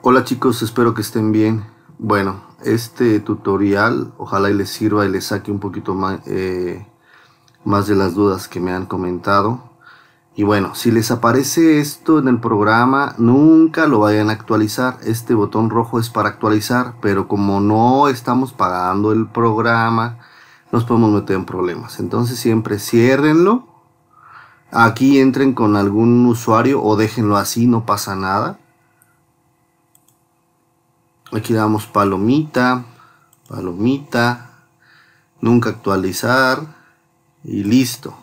Hola chicos, espero que estén bien. Bueno, este tutorial ojalá les sirva y les saque un poquito más, eh, más de las dudas que me han comentado. Y bueno, si les aparece esto en el programa, nunca lo vayan a actualizar. Este botón rojo es para actualizar, pero como no estamos pagando el programa, nos podemos meter en problemas. Entonces siempre ciérrenlo. Aquí entren con algún usuario o déjenlo así, no pasa nada. Aquí damos palomita, palomita, nunca actualizar y listo.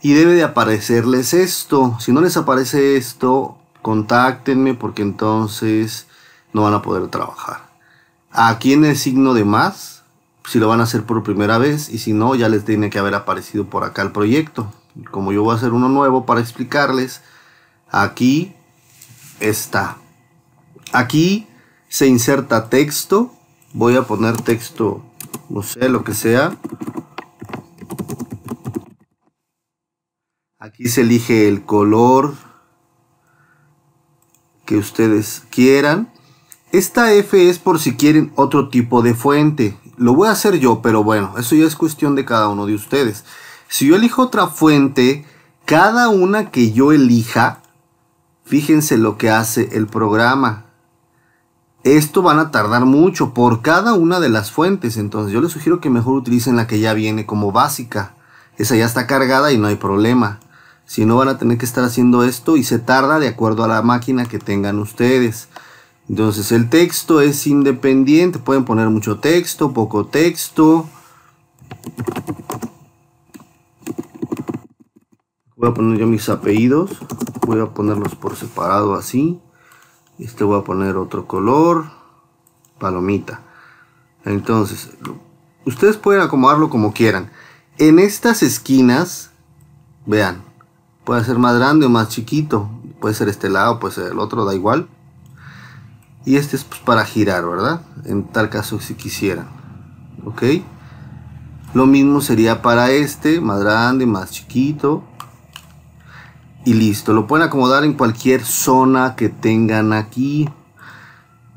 Y debe de aparecerles esto. Si no les aparece esto, contáctenme porque entonces no van a poder trabajar. Aquí en el signo de más, si lo van a hacer por primera vez y si no, ya les tiene que haber aparecido por acá el proyecto. Como yo voy a hacer uno nuevo para explicarles, aquí está. Aquí se inserta texto. Voy a poner texto, no sé, lo que sea. Aquí se elige el color que ustedes quieran. Esta F es por si quieren otro tipo de fuente. Lo voy a hacer yo, pero bueno, eso ya es cuestión de cada uno de ustedes. Si yo elijo otra fuente, cada una que yo elija, fíjense lo que hace el programa esto van a tardar mucho por cada una de las fuentes. Entonces yo les sugiero que mejor utilicen la que ya viene como básica. Esa ya está cargada y no hay problema. Si no van a tener que estar haciendo esto y se tarda de acuerdo a la máquina que tengan ustedes. Entonces el texto es independiente. Pueden poner mucho texto, poco texto. Voy a poner yo mis apellidos. Voy a ponerlos por separado así este voy a poner otro color palomita entonces ustedes pueden acomodarlo como quieran en estas esquinas vean puede ser más grande o más chiquito puede ser este lado puede ser el otro da igual y este es pues, para girar verdad en tal caso si quisieran ok lo mismo sería para este más grande más chiquito y listo. Lo pueden acomodar en cualquier zona que tengan aquí.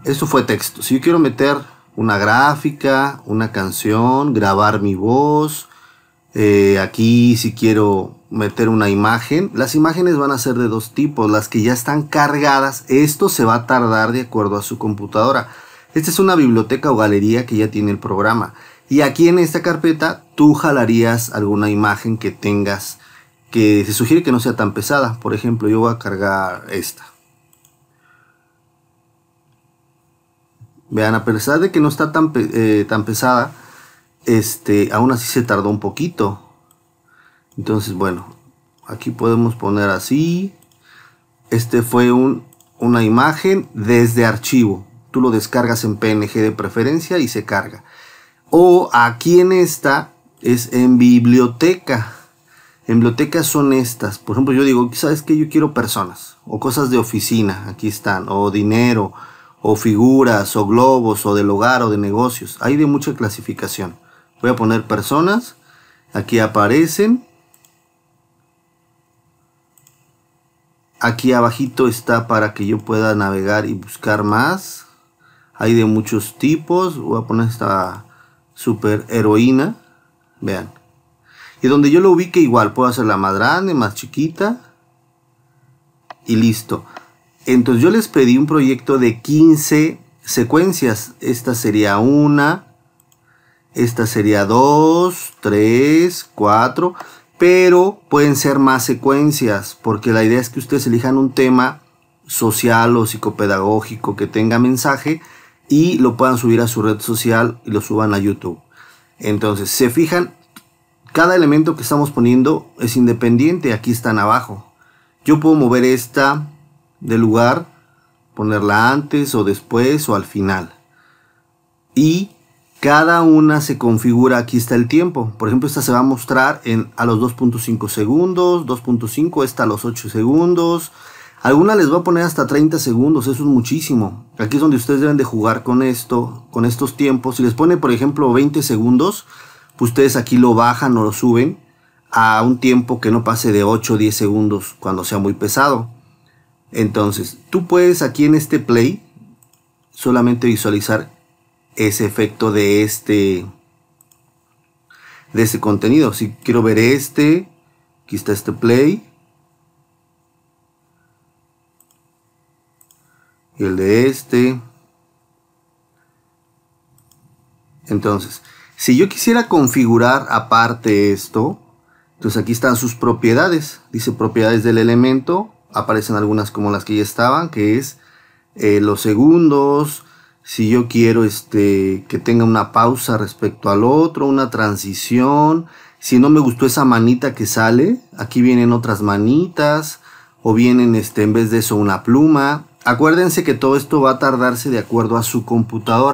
Esto fue texto. Si yo quiero meter una gráfica, una canción, grabar mi voz, eh, aquí si quiero meter una imagen, las imágenes van a ser de dos tipos. Las que ya están cargadas, esto se va a tardar de acuerdo a su computadora. Esta es una biblioteca o galería que ya tiene el programa. Y aquí en esta carpeta tú jalarías alguna imagen que tengas que se sugiere que no sea tan pesada. Por ejemplo, yo voy a cargar esta. Vean, a pesar de que no está tan, eh, tan pesada, este, aún así se tardó un poquito. Entonces, bueno, aquí podemos poner así. Este fue una imagen desde archivo. Tú lo descargas en PNG de preferencia y se carga. O aquí en esta es en biblioteca. En bibliotecas son estas. Por ejemplo, yo digo, ¿sabes qué? Yo quiero personas o cosas de oficina, aquí están, o dinero, o figuras, o globos, o del hogar, o de negocios. Hay de mucha clasificación. Voy a poner personas. Aquí aparecen. Aquí abajito está para que yo pueda navegar y buscar más. Hay de muchos tipos. Voy a poner esta super heroína. Vean. Y donde yo lo ubique igual, puedo hacerla más grande, más chiquita. Y listo. Entonces yo les pedí un proyecto de 15 secuencias. Esta sería una. Esta sería dos, tres, cuatro. Pero pueden ser más secuencias. Porque la idea es que ustedes elijan un tema social o psicopedagógico que tenga mensaje. Y lo puedan subir a su red social y lo suban a YouTube. Entonces, se fijan, cada elemento que estamos poniendo es independiente, aquí están abajo. Yo puedo mover esta de lugar, ponerla antes o después o al final. Y cada una se configura, aquí está el tiempo. Por ejemplo, esta se va a mostrar en, a los 2.5 segundos, 2.5, esta a los 8 segundos. Algunas les va a poner hasta 30 segundos, eso es muchísimo. Aquí es donde ustedes deben de jugar con esto, con estos tiempos. Si les pone, por ejemplo, 20 segundos, ustedes aquí lo bajan o lo suben a un tiempo que no pase de 8 o 10 segundos cuando sea muy pesado. Entonces, tú puedes aquí en este play solamente visualizar ese efecto de este de ese contenido. Si quiero ver este, aquí está este play. Y el de este. Entonces, si yo quisiera configurar aparte esto, entonces aquí están sus propiedades. Dice propiedades del elemento, aparecen algunas como las que ya estaban, que es eh, los segundos, si yo quiero este, que tenga una pausa respecto al otro, una transición, si no me gustó esa manita que sale, aquí vienen otras manitas, o vienen este, en vez de eso una pluma. Acuérdense que todo esto va a tardarse de acuerdo a su computadora.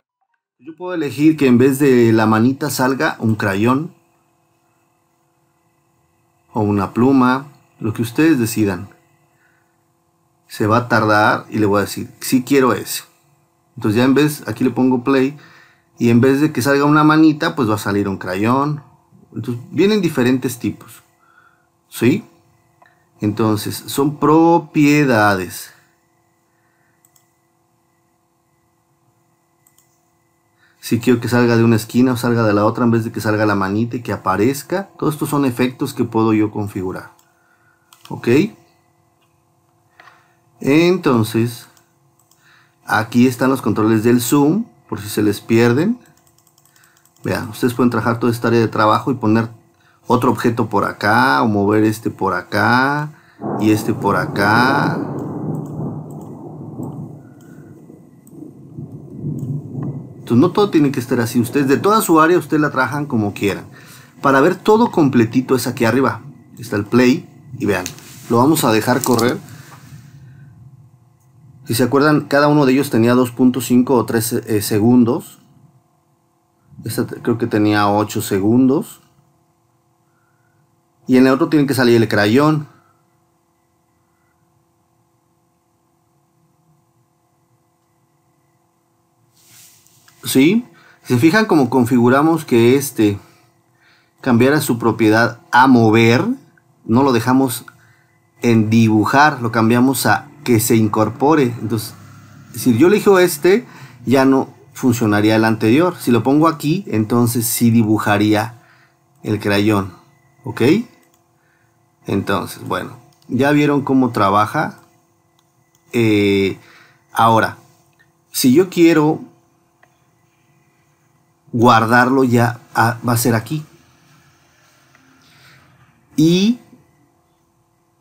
Yo puedo elegir que en vez de la manita salga un crayón o una pluma, lo que ustedes decidan. Se va a tardar y le voy a decir, si quiero ese. Entonces ya en vez, aquí le pongo play y en vez de que salga una manita, pues va a salir un crayón. Entonces vienen diferentes tipos. ¿Sí? Entonces, son propiedades. si quiero que salga de una esquina o salga de la otra en vez de que salga la manita y que aparezca. Todos estos son efectos que puedo yo configurar. ¿Ok? Entonces, aquí están los controles del zoom, por si se les pierden. Vean, ustedes pueden trabajar toda esta área de trabajo y poner otro objeto por acá, o mover este por acá, y este por acá, no todo tiene que estar así. Ustedes de toda su área, ustedes la trajan como quieran. Para ver todo completito es aquí arriba. Está el play y vean. Lo vamos a dejar correr. Si se acuerdan, cada uno de ellos tenía 2.5 o 3 eh, segundos. Este creo que tenía 8 segundos. Y en el otro tiene que salir el crayón. Sí, si se fijan como configuramos que este cambiara su propiedad a mover, no lo dejamos en dibujar, lo cambiamos a que se incorpore. Entonces, si yo elijo este, ya no funcionaría el anterior. Si lo pongo aquí, entonces sí dibujaría el crayón. ¿Ok? Entonces, bueno, ya vieron cómo trabaja. Eh, ahora, si yo quiero guardarlo ya ah, va a ser aquí. Y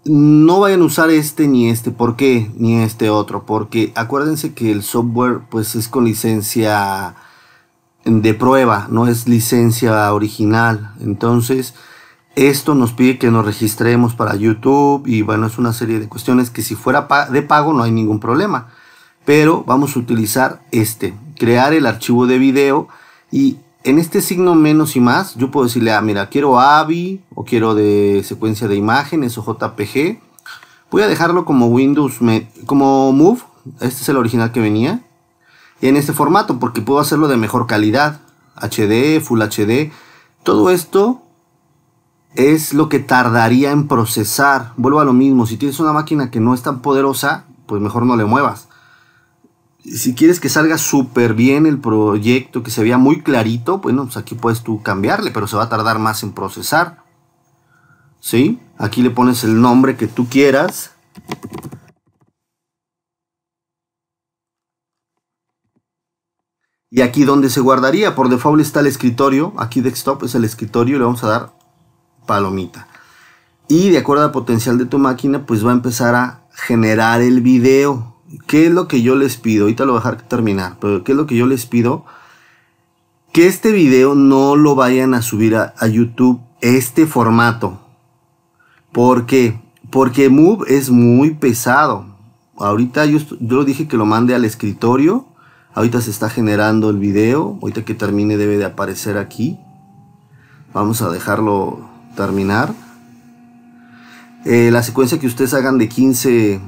no vayan a usar este ni este, ¿por qué? Ni este otro, porque acuérdense que el software pues es con licencia de prueba, no es licencia original. Entonces, esto nos pide que nos registremos para YouTube y bueno, es una serie de cuestiones que si fuera de pago no hay ningún problema. Pero vamos a utilizar este, crear el archivo de video y en este signo menos y más, yo puedo decirle, ah, mira, quiero AVI o quiero de secuencia de imágenes o JPG. Voy a dejarlo como Windows, como Move. Este es el original que venía. Y en este formato, porque puedo hacerlo de mejor calidad. HD, Full HD. Todo esto es lo que tardaría en procesar. Vuelvo a lo mismo, si tienes una máquina que no es tan poderosa, pues mejor no le muevas si quieres que salga súper bien el proyecto, que se vea muy clarito, bueno, pues aquí puedes tú cambiarle, pero se va a tardar más en procesar. ¿Sí? Aquí le pones el nombre que tú quieras. Y aquí donde se guardaría, por default está el escritorio, aquí desktop es el escritorio, le vamos a dar palomita. Y de acuerdo al potencial de tu máquina, pues va a empezar a generar el video. ¿qué es lo que yo les pido? Ahorita lo voy a dejar terminar, pero ¿qué es lo que yo les pido? Que este video no lo vayan a subir a, YouTube, este formato. ¿Por qué? Porque Move es muy pesado. Ahorita yo, yo dije que lo mande al escritorio. Ahorita se está generando el video. Ahorita que termine debe de aparecer aquí. Vamos a dejarlo terminar. Eh, la secuencia que ustedes hagan de 15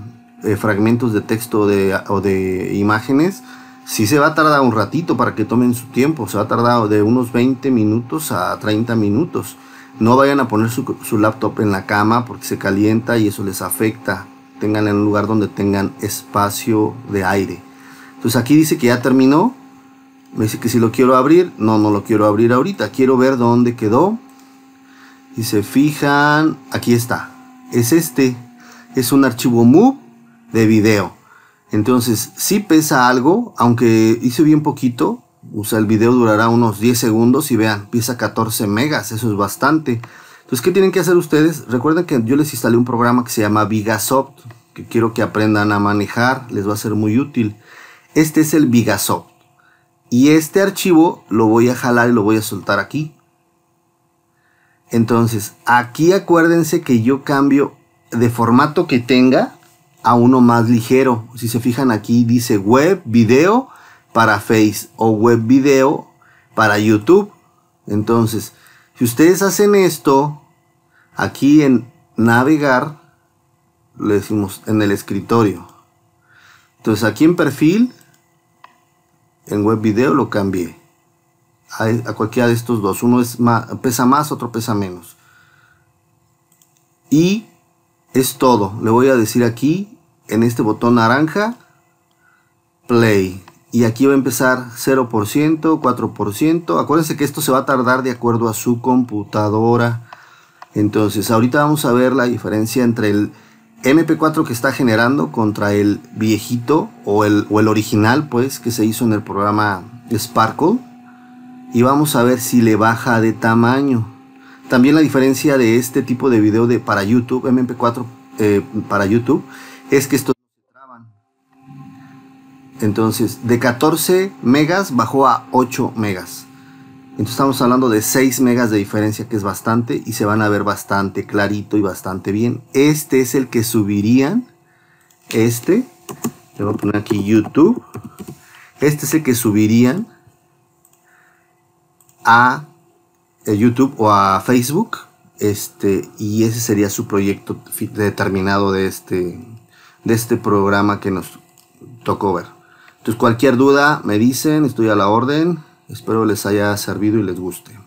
eh, fragmentos de texto o de imágenes, si se va a tardar un ratito para que tomen su tiempo, se va a tardar de unos 20 minutos a 30 minutos. No vayan a poner su, laptop en la cama porque se calienta y eso les afecta. Tengan en un lugar donde tengan espacio de aire. Entonces aquí dice que ya terminó. Me dice que si lo quiero abrir. No, no lo quiero abrir ahorita. Quiero ver dónde quedó. Y se fijan. Aquí está. Es este. Es un archivo MOOC de video. Entonces, si pesa algo, aunque hice bien poquito. O sea, el video durará unos 10 segundos y vean, pesa 14 megas, eso es bastante. Entonces, ¿qué tienen que hacer ustedes? Recuerden que yo les instalé un programa que se llama Vigasoft, que quiero que aprendan a manejar, les va a ser muy útil. Este es el Vigasoft. Y este archivo lo voy a jalar y lo voy a soltar aquí. Entonces, aquí acuérdense que yo cambio de formato que tenga, a uno más ligero. Si se fijan aquí dice web video para Face o web video para YouTube. Entonces, si ustedes hacen esto, aquí en navegar, le decimos en el escritorio. Entonces aquí en perfil, en web video lo cambié. A, cualquiera de estos dos. Uno es más, pesa más, otro pesa menos. Y es todo. Le voy a decir aquí en este botón naranja, play. Y aquí va a empezar 0%, 4%. Acuérdense que esto se va a tardar de acuerdo a su computadora. Entonces, ahorita vamos a ver la diferencia entre el MP4 que está generando contra el viejito o el, o el original, pues, que se hizo en el programa Sparkle. Y vamos a ver si le baja de tamaño. También la diferencia de este tipo de video de, para YouTube, MP4 eh, para YouTube, es que estos Entonces, de 14 megas bajó a 8 megas. Entonces estamos hablando de 6 megas de diferencia, que es bastante, y se van a ver bastante clarito y bastante bien. Este es el que subirían. Este, le voy a poner aquí YouTube. Este es el que subirían a eh, YouTube o a Facebook. Este, y ese sería su proyecto determinado de este, de este programa que nos tocó ver. Entonces cualquier duda me dicen, estoy a la orden, espero les haya servido y les guste.